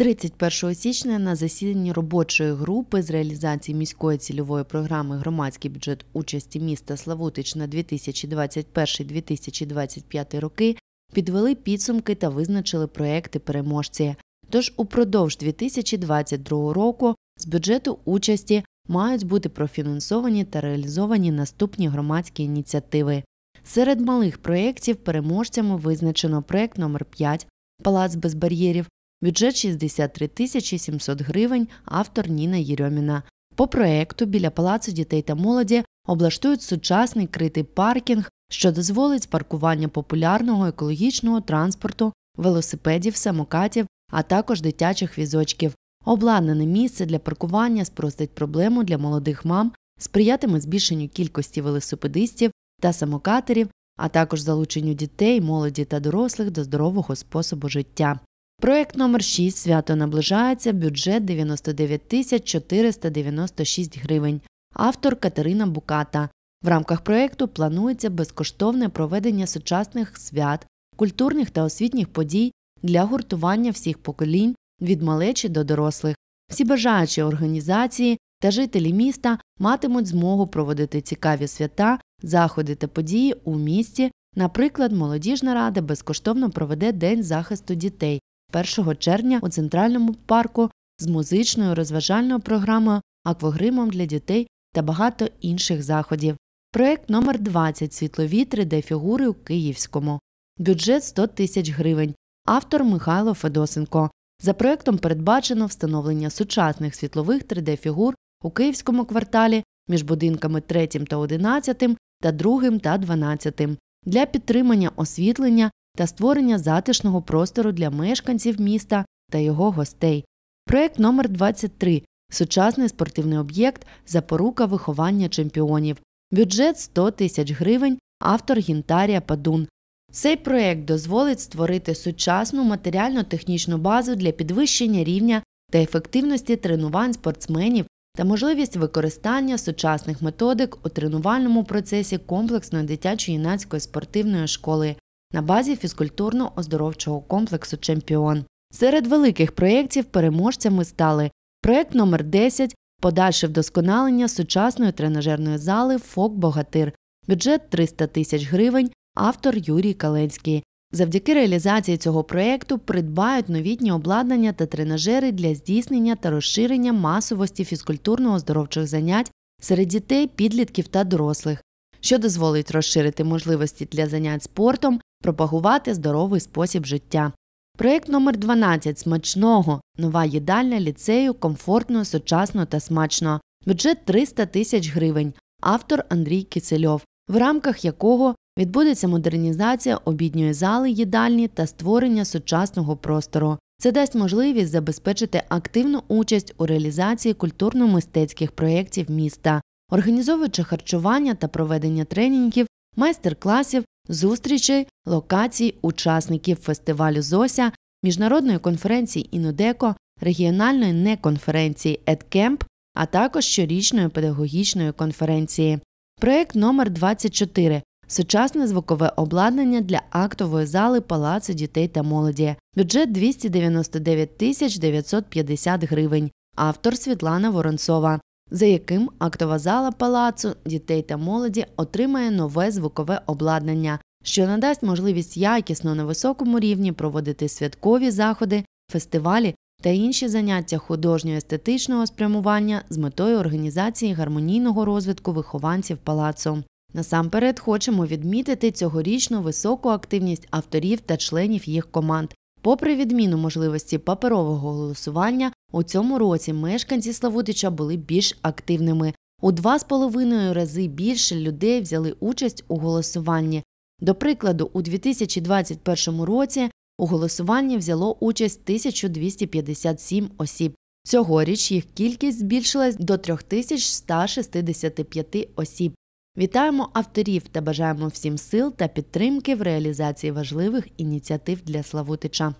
31 січня на засіданні робочої групи з реалізації міської цільової програми громадський бюджет участі міста Славутич на 2021-2025 роки підвели підсумки та визначили проекти переможці. Тож упродовж 2022 року з бюджету участі мають бути профінансовані та реалізовані наступні громадські ініціативи. Серед малих проєктів переможцями визначено проєкт номер 5 Палац без бар'єрів Бюджет 63 тисячі 700 гривень, автор Ніна Єрьоміна. По проекту біля палацу дітей та молоді облаштують сучасний критий паркінг, що дозволить паркування популярного екологічного транспорту, велосипедів, самокатів, а також дитячих візочків. Обладнане місце для паркування спростить проблему для молодих мам, сприятиме збільшенню кількості велосипедистів та самокатерів, а також залученню дітей, молоді та дорослих до здорового способу життя. Проект номер 6 свято наближається, бюджет 99 тисяч 496 гривень. Автор Катерина Буката. В рамках проєкту планується безкоштовне проведення сучасних свят, культурних та освітніх подій для гуртування всіх поколінь від малечі до дорослих. Всі бажаючі організації та жителі міста матимуть змогу проводити цікаві свята, заходи та події у місті. Наприклад, молодіжна рада безкоштовно проведе День захисту дітей, 1 червня у центральному парку з музичною розважальною програмою, аквагримом для дітей та багато інших заходів. Проект номер 20 Світлові 3D-фігури у Київському, бюджет 100 тисяч гривень. Автор Михайло Федосенко. За проектом передбачено встановлення сучасних світлових 3D-фігур у київському кварталі між будинками 3 та 11 та 2 та 12 для підтримання освітлення та створення затишного простору для мешканців міста та його гостей. Проект номер 23 сучасний спортивний об'єкт запорука виховання чемпіонів. Бюджет 100 тисяч гривень, автор Гінтарія Падун. Цей проєкт дозволить створити сучасну матеріально-технічну базу для підвищення рівня та ефективності тренувань спортсменів та можливість використання сучасних методик у тренувальному процесі комплексної дитячо-юнацької спортивної школи на базі фізкультурно-оздоровчого комплексу Чемпіон. Серед великих проєктів переможцями стали проєкт номер 10 подальше вдосконалення сучасної тренажерної зали Фок Богатир, бюджет 300 тисяч гривень, автор Юрій Каленський. Завдяки реалізації цього проєкту придбають новітні обладнання та тренажери для здійснення та розширення масовості фізкультурно-оздоровчих занять серед дітей, підлітків та дорослих що дозволить розширити можливості для занять спортом, пропагувати здоровий спосіб життя. Проєкт номер 12 смачного, нова їдальня ліцею комфортно, сучасно та смачно, бюджет 300 тисяч гривень, автор Андрій Кисельов, в рамках якого відбудеться модернізація обідньої зали їдальні та створення сучасного простору. Це дасть можливість забезпечити активну участь у реалізації культурно-мистецьких проєктів міста, організовуючи харчування та проведення тренінгів, майстер-класів, зустрічей, локацій, учасників фестивалю Зося, міжнародної конференції Інодеко, регіональної неконференції «Едкемп», а також щорічної педагогічної конференції. Проект номер 24 Сучасне звукове обладнання для актової зали Палацу дітей та молоді. Бюджет 299 тисяч 950 гривень. Автор Світлана Воронцова за яким актова зала палацу дітей та молоді отримає нове звукове обладнання, що надасть можливість якісно на високому рівні проводити святкові заходи, фестивалі та інші заняття художньо-естетичного спрямування з метою організації гармонійного розвитку вихованців палацу. Насамперед хочемо відмітити цьогорічну високу активність авторів та членів їх команд, Попри відміну можливості паперового голосування, у цьому році мешканці Славутича були більш активними. У два з половиною рази більше людей взяли участь у голосуванні. До прикладу, у 2021 році у голосуванні взяло участь 1257 осіб. Цьогоріч їх кількість збільшилась до 3165 осіб. Вітаємо авторів та бажаємо всім сил та підтримки в реалізації важливих ініціатив для Славутича.